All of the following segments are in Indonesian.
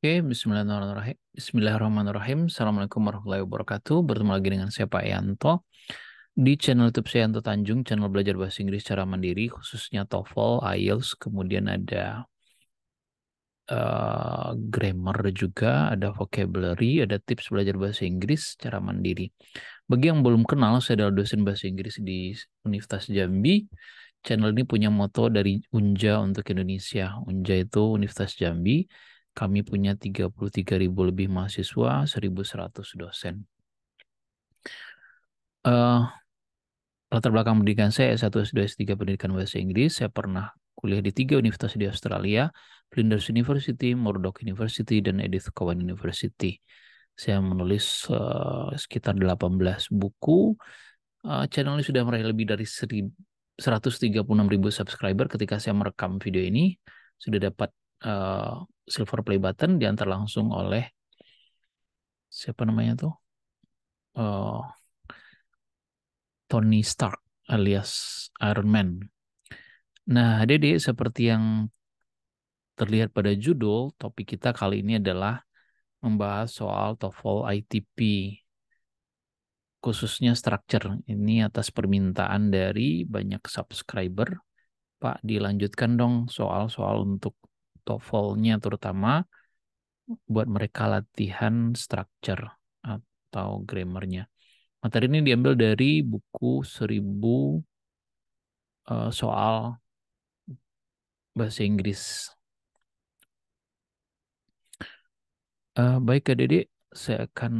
Oke, bismillahirrahmanirrahim. Bismillahirrahmanirrahim. Assalamualaikum warahmatullahi wabarakatuh. Bertemu lagi dengan saya Pak Yanto di channel YouTube saya Yanto Tanjung, channel belajar bahasa Inggris secara mandiri, khususnya TOEFL, IELTS, kemudian ada uh, grammar juga, ada vocabulary, ada tips belajar bahasa Inggris secara mandiri. Bagi yang belum kenal, saya adalah dosen bahasa Inggris di Universitas Jambi. Channel ini punya moto dari Unja untuk Indonesia. Unja itu Universitas Jambi kami punya 33 ribu lebih mahasiswa, 1.100 dosen. Uh, latar belakang pendidikan saya S1, S2, S3 pendidikan bahasa Inggris. Saya pernah kuliah di tiga universitas di Australia, Flinders University, Murdoch University, dan Edith Cowan University. Saya menulis uh, sekitar 18 buku. Uh, channel ini sudah meraih lebih dari 136.000 subscriber ketika saya merekam video ini. Sudah dapat Eh, silver play button diantar langsung oleh siapa namanya tuh uh, Tony Stark alias Iron Man. Nah, Dede seperti yang terlihat pada judul, topik kita kali ini adalah membahas soal TOEFL ITP khususnya structure. Ini atas permintaan dari banyak subscriber. Pak, dilanjutkan dong soal-soal untuk TOEFL-nya terutama buat mereka latihan structure atau grammarnya. Materi ini diambil dari buku 1000 eh, soal bahasa Inggris. Uh, baik Kak Dede, saya akan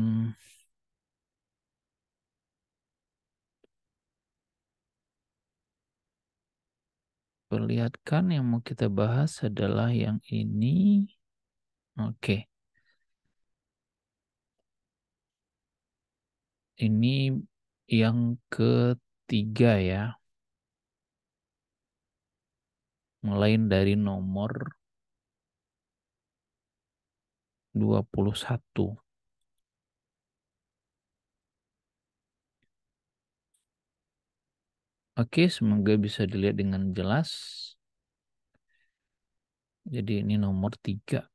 perlihatkan yang mau kita bahas adalah yang ini. Oke. Okay. Ini yang ketiga ya. Mulai dari nomor 21. Oke, semoga bisa dilihat dengan jelas. Jadi ini nomor tiga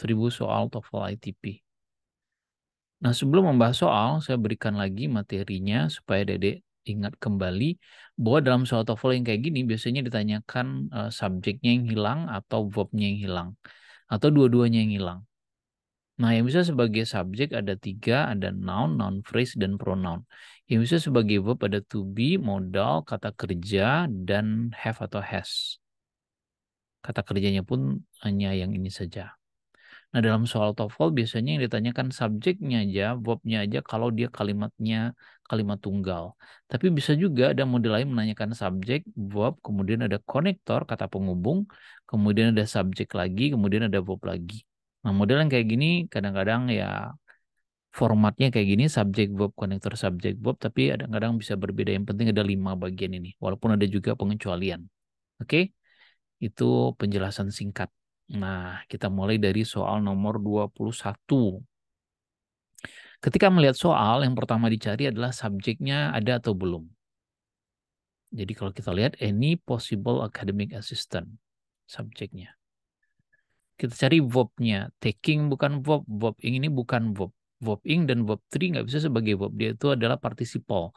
1000 soal TOEFL ITP. Nah, sebelum membahas soal, saya berikan lagi materinya supaya Dedek ingat kembali bahwa dalam soal TOEFL yang kayak gini biasanya ditanyakan eh, subjeknya yang hilang atau verbnya yang hilang atau dua-duanya yang hilang. Nah, yang bisa sebagai subjek ada tiga, ada noun, noun phrase, dan pronoun. Yang bisa sebagai verb ada to be, modal, kata kerja, dan have atau has. Kata kerjanya pun hanya yang ini saja. Nah, dalam soal TOEFL biasanya yang ditanyakan subjeknya aja, verbnya aja kalau dia kalimatnya kalimat tunggal. Tapi bisa juga ada model lain menanyakan subjek, verb, kemudian ada konektor, kata penghubung, kemudian ada subjek lagi, kemudian ada verb lagi. Nah, model yang kayak gini kadang-kadang ya formatnya kayak gini, subjek verb, konektor subjek verb, tapi kadang-kadang bisa berbeda. Yang penting ada lima bagian ini, walaupun ada juga pengecualian. Oke, itu penjelasan singkat. Nah, kita mulai dari soal nomor 21. Ketika melihat soal, yang pertama dicari adalah subjeknya ada atau belum. Jadi kalau kita lihat, any possible academic assistant subjeknya. Kita cari verbnya. Taking bukan verb, verb ing ini bukan verb. Verb ing dan verb three nggak bisa sebagai verb. Dia itu adalah participle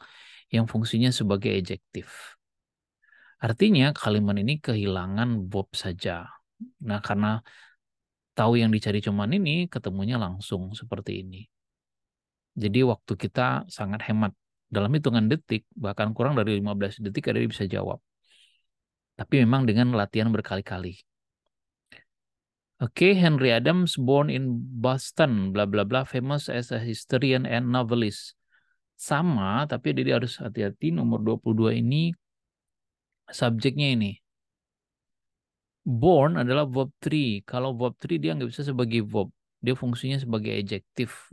yang fungsinya sebagai adjektif. Artinya kalimat ini kehilangan verb saja. Nah karena tahu yang dicari cuman ini ketemunya langsung seperti ini. Jadi waktu kita sangat hemat. Dalam hitungan detik, bahkan kurang dari 15 detik ada yang bisa jawab. Tapi memang dengan latihan berkali-kali. Okay, Henry Adams, born in Boston, bla bla bla, famous as a historian and novelist. Sama, tapi jadi harus hati-hati nomor 22 ini subjeknya ini. Born adalah verb 3. Kalau verb 3 dia nggak bisa sebagai verb. Dia fungsinya sebagai adjektif.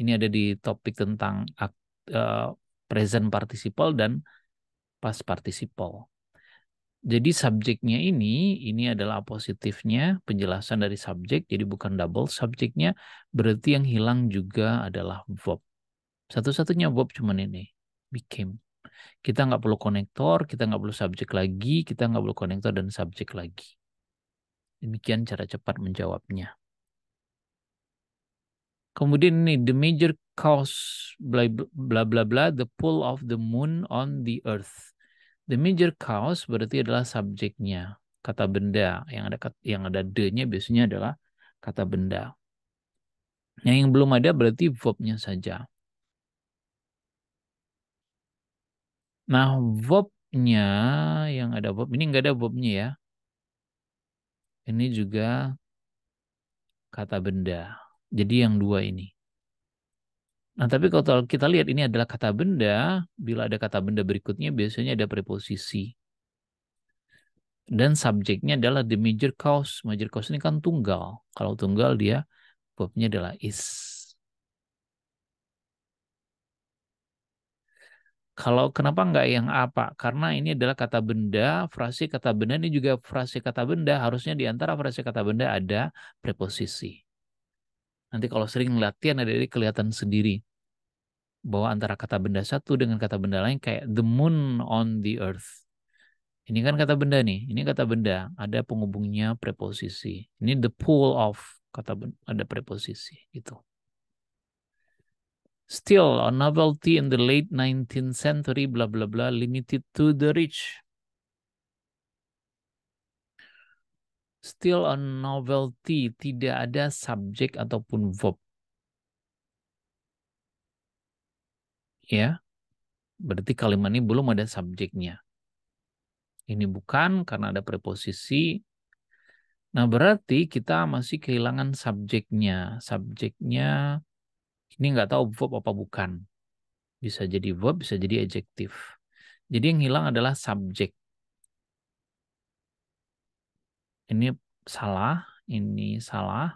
Ini ada di topik tentang uh, present participle dan past participle. Jadi subjeknya ini, ini adalah positifnya, penjelasan dari subjek, jadi bukan double subjeknya, berarti yang hilang juga adalah verb. Satu-satunya verb cuman ini, became. Kita nggak perlu konektor, kita nggak perlu subjek lagi, kita nggak perlu konektor dan subjek lagi. Demikian cara cepat menjawabnya. Kemudian ini, the major cause, bla bla, bla the pull of the moon on the earth The major cause berarti adalah subjeknya, kata benda. Yang ada yang ada de nya biasanya adalah kata benda. Nah, yang belum ada berarti verb-nya saja. Nah, verb-nya yang ada verb ini nggak ada verb-nya ya. Ini juga kata benda. Jadi yang dua ini. Nah, tapi kalau kita lihat ini adalah kata benda, bila ada kata benda berikutnya biasanya ada preposisi. Dan subjeknya adalah the major cause. Major cause ini kan tunggal. Kalau tunggal dia verbnya adalah is. Kalau kenapa nggak yang apa? Karena ini adalah kata benda, frasi kata benda ini juga frasi kata benda. Harusnya di antara frasi kata benda ada preposisi. Nanti kalau sering latihan ada di kelihatan sendiri bahwa antara kata benda satu dengan kata benda lain kayak the moon on the earth. Ini kan kata benda nih, ini kata benda, ada penghubungnya preposisi. Ini the pool of kata benda, ada preposisi gitu. Still, a novelty in the late 19th century, bla bla bla, limited to the rich. still a novelty, tidak ada subjek ataupun verb. Ya. Berarti kalimat ini belum ada subjeknya. Ini bukan karena ada preposisi. Nah, berarti kita masih kehilangan subjeknya. Subjeknya ini nggak tahu verb apa bukan. Bisa jadi verb, bisa jadi adjektif. Jadi yang hilang adalah subjek. ini salah, ini salah.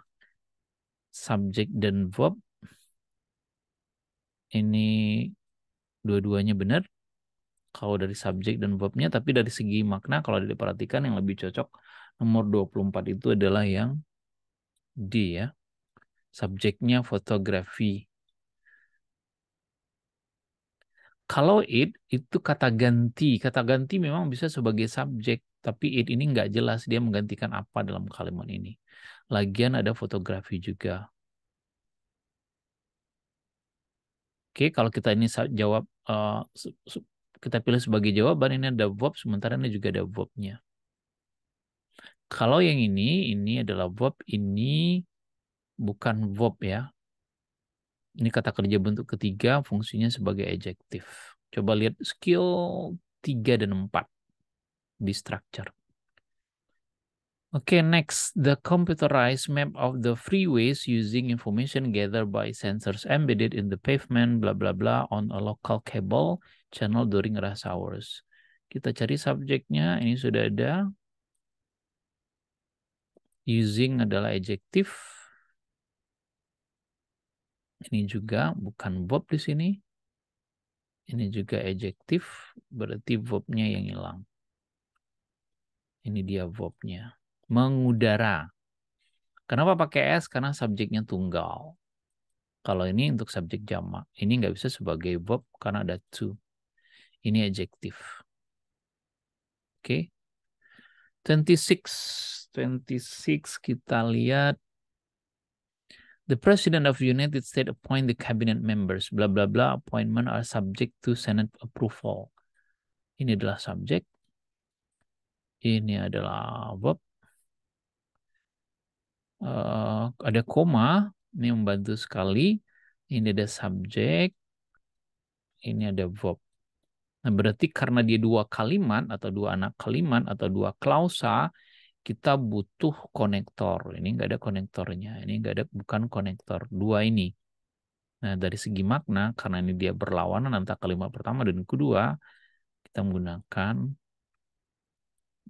Subject dan verb. Ini dua-duanya benar. Kalau dari subject dan verbnya, tapi dari segi makna kalau diperhatikan yang lebih cocok nomor 24 itu adalah yang D ya. Subjeknya fotografi. Kalau it itu kata ganti. Kata ganti memang bisa sebagai subjek tapi it ini nggak jelas dia menggantikan apa dalam kalimat ini. Lagian ada fotografi juga. Oke, kalau kita ini jawab uh, kita pilih sebagai jawaban ini ada verb sementara ini juga ada verbnya. Kalau yang ini ini adalah verb ini bukan verb ya. Ini kata kerja bentuk ketiga fungsinya sebagai adjektif. Coba lihat skill 3 dan 4 di structure. Okay, next, the computerized map of the freeways using information gathered by sensors embedded in the pavement, bla bla bla, on a local cable channel during rush hours. Kita cari subjeknya, ini sudah ada. Using adalah adjective. Ini juga bukan verb di sini. Ini juga adjective, berarti verbnya yang hilang. Ini dia verbnya. Mengudara. Kenapa pakai S? Karena subjeknya tunggal. Kalau ini untuk subjek jamak. Ini nggak bisa sebagai verb karena ada to. Ini adjektif. Oke. Okay. 26. 26 kita lihat. The President of United States appoint the cabinet members. Blah, blah, blah. Appointment are subject to Senate approval. Ini adalah subjek ini adalah verb. Uh, ada koma, ini membantu sekali. Ini ada subjek, ini ada verb. Nah, berarti karena dia dua kalimat atau dua anak kalimat atau dua klausa, kita butuh konektor. Ini nggak ada konektornya, ini nggak ada bukan konektor dua ini. Nah, dari segi makna, karena ini dia berlawanan antara kalimat pertama dan kedua, kita menggunakan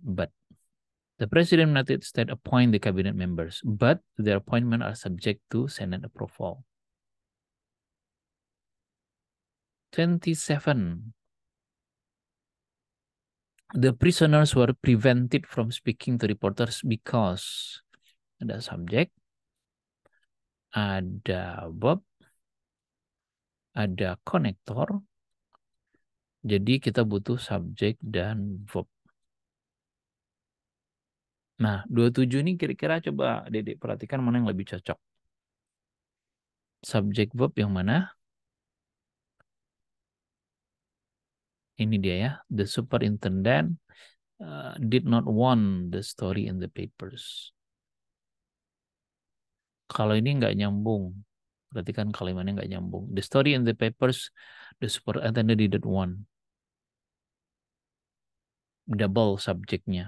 But the President of the United States appoint the cabinet members, but their appointment are subject to Senate approval. 27. The prisoners were prevented from speaking to reporters because ada subjek, ada verb, ada konektor. Jadi kita butuh subjek dan verb. Nah, 27 ini kira-kira coba Dedek perhatikan mana yang lebih cocok. Subject verb yang mana? Ini dia ya. The superintendent uh, did not want the story in the papers. Kalau ini nggak nyambung. Perhatikan kalimatnya nggak nyambung. The story in the papers, the superintendent didn't want. Double subjeknya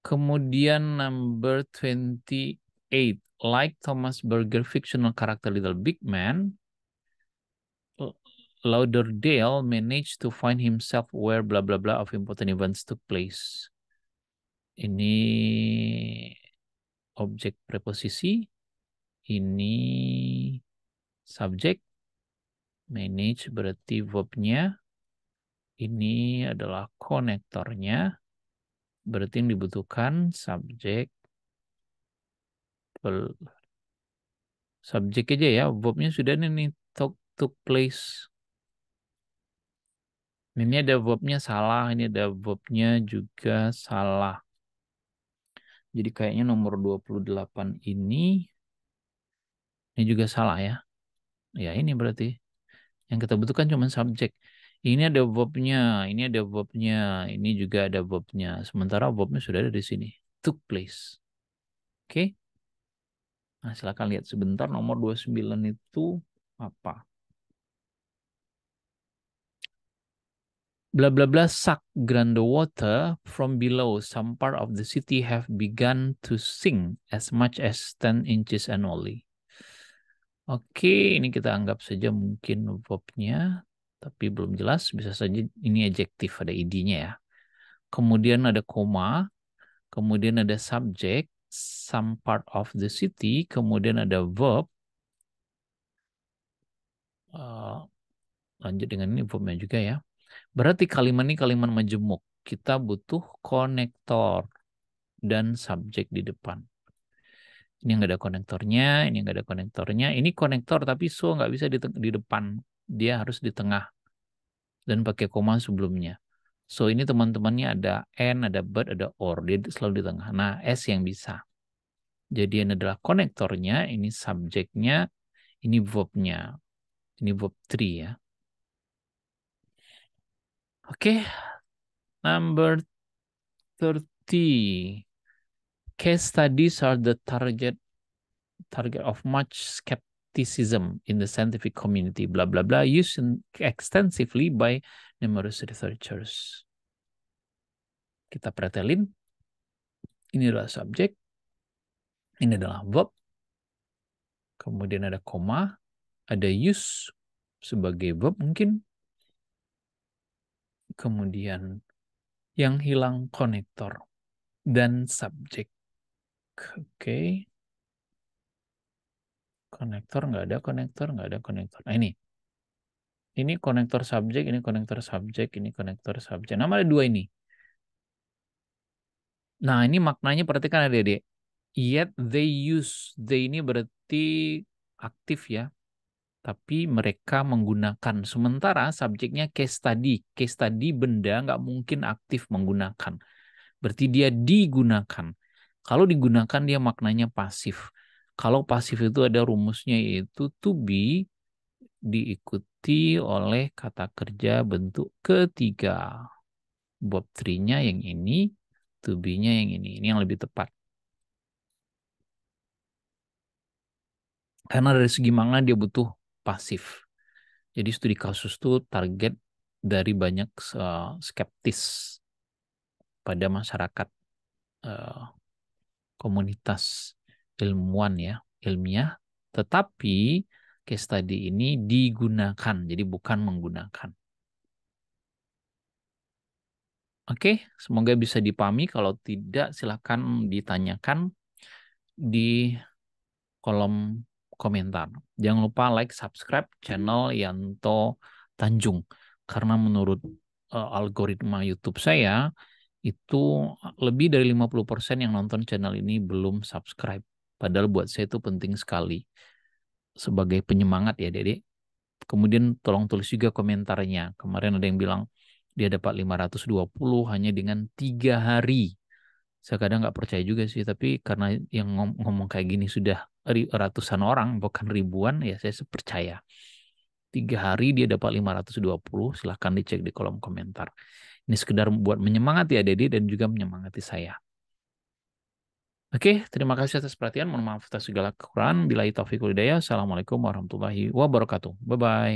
Kemudian number 28, like Thomas Berger fictional character Little Big Man, Lauderdale managed to find himself where blah blah blah of important events took place. Ini objek preposisi, ini subjek, manage berarti verbnya, ini adalah konektornya, Berarti yang dibutuhkan subjek subjek aja ya. Verbnya sudah nih took, took place. Nah, ini ada verbnya salah, ini ada verbnya juga salah. Jadi kayaknya nomor 28 ini ini juga salah ya. Ya ini berarti yang kita butuhkan cuma subjek. Ini ada bobnya, ini ada bobnya, ini juga ada bobnya. Sementara bobnya sudah ada di sini. Took place. Oke. Okay? Nah, silakan lihat sebentar nomor 29 itu apa. bla bla bla suck Grand water from below some part of the city have begun to sink as much as 10 inches annually. Oke, okay, ini kita anggap saja mungkin verbnya tapi belum jelas, bisa saja ini adjektif ada id ya. Kemudian ada koma, kemudian ada subjek, some part of the city, kemudian ada verb. Uh, lanjut dengan ini verbnya juga ya. Berarti kalimat ini kalimat majemuk. Kita butuh konektor dan subjek di depan. Ini nggak ada konektornya, ini nggak ada konektornya. Ini konektor tapi so nggak bisa di, di depan dia harus di tengah dan pakai koma sebelumnya. So ini teman-temannya ada n, ada but, ada or. Dia selalu di tengah. Nah, S yang bisa. Jadi ini adalah konektornya, ini subjeknya, ini verbnya. Ini verb 3 ya. Oke, okay. number 30. Case studies are the target target of much skepticism skepticism in the scientific community, blah, blah, blah, used extensively by numerous researchers. Kita pretelin, ini adalah subjek, ini adalah verb, kemudian ada koma, ada use sebagai verb mungkin, kemudian yang hilang konektor dan subjek. Oke. Okay konektor nggak ada konektor nggak ada konektor nah ini ini konektor subjek ini konektor subjek ini konektor subjek nama ada dua ini nah ini maknanya perhatikan ada dia yet they use they ini berarti aktif ya tapi mereka menggunakan sementara subjeknya case study case study benda nggak mungkin aktif menggunakan berarti dia digunakan kalau digunakan dia maknanya pasif kalau pasif itu ada rumusnya yaitu to be diikuti oleh kata kerja bentuk ketiga. Bob 3-nya yang ini, to be-nya yang ini. Ini yang lebih tepat. Karena dari segi makna dia butuh pasif. Jadi studi kasus itu target dari banyak eh, skeptis pada masyarakat eh, komunitas ilmuwan ya, ilmiah, tetapi case study ini digunakan, jadi bukan menggunakan. Oke, semoga bisa dipahami. Kalau tidak, silahkan ditanyakan di kolom komentar. Jangan lupa like, subscribe channel Yanto Tanjung. Karena menurut uh, algoritma YouTube saya, itu lebih dari 50% yang nonton channel ini belum subscribe. Padahal buat saya itu penting sekali sebagai penyemangat ya Dedek. Kemudian tolong tulis juga komentarnya. Kemarin ada yang bilang dia dapat 520 hanya dengan tiga hari. Saya kadang nggak percaya juga sih, tapi karena yang ngom ngomong kayak gini sudah ratusan orang, bahkan ribuan, ya saya percaya. Tiga hari dia dapat 520, silahkan dicek di kolom komentar. Ini sekedar buat menyemangati ya Dede dan juga menyemangati saya. Oke, terima kasih atas perhatian. Mohon maaf atas segala kekurangan. Bila itu Assalamualaikum warahmatullahi wabarakatuh. Bye-bye.